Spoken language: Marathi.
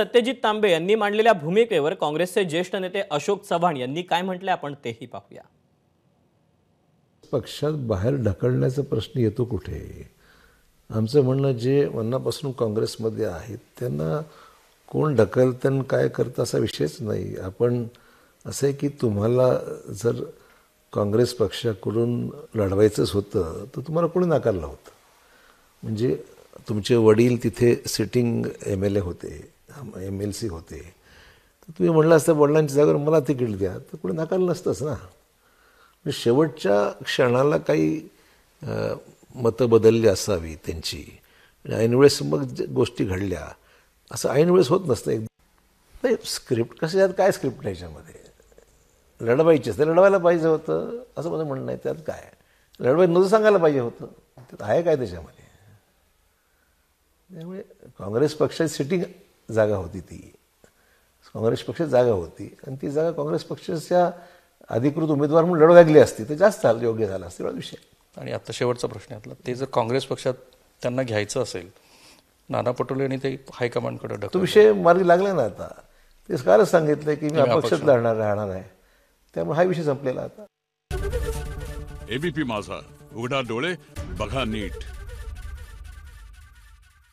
सत्यजित तांबे यांनी मांडलेल्या भूमिकेवर काँग्रेसचे ज्येष्ठ नेते अशोक चव्हाण यांनी काय म्हटले आपण तेही पाहूया पक्षात बाहेर ढकलण्याचा प्रश्न येतो कुठे आमचं म्हणणं जे मनापासून काँग्रेसमध्ये आहेत त्यांना कोण ढकलतं काय करतं असा विषयच नाही आपण असं आहे की तुम्हाला जर काँग्रेस पक्षाकडून लढवायचंच होतं तर तुम्हाला कोणी नाकारलं होतं म्हणजे तुमचे वडील तिथे सिटिंग एम एल ए होते एम एल सी होते तर तुम्ही म्हणलं असतं वडिलांच्या जागेवर मला तिकीट द्या तर कोणी नाकारलं नसतंच ना म्हणजे शेवटच्या क्षणाला काही मतं बदलली असावी त्यांची म्हणजे ऐनवेळेस मग गोष्टी घडल्या असं ऐनवेळेस होत नसतं एक नाही स्क्रिप्ट कसं यात काय स्क्रिप्ट नाही याच्यामध्ये लढवायची असते लढवायला पाहिजे होतं असं माझं म्हणणं आहे त्यात काय लढवाय नव्हतं सांगायला पाहिजे होतं त्यात आहे काय त्याच्यामध्ये त्यामुळे काँग्रेस पक्षाची सिटिंग जागा होती ती काँग्रेस पक्षात जागा होती आणि ती जागा काँग्रेस पक्षाच्या अधिकृत उमेदवार म्हणून लढू लागली असती तर जास्त योग्य झाला असते एवढा विषय आणि आता शेवटचा प्रश्न आपला ते जर काँग्रेस पक्षात त्यांना घ्यायचं असेल नाना पटोले आणि ते हायकमांडकडे तो विषय मार्गी लागला ना आता ते कालच सांगितलं की मी अपक्षात लढणार राहणार आहे त्यामुळे हा विषय संपलेला आता एबीपी माझा उघडा डोळे बघा नीट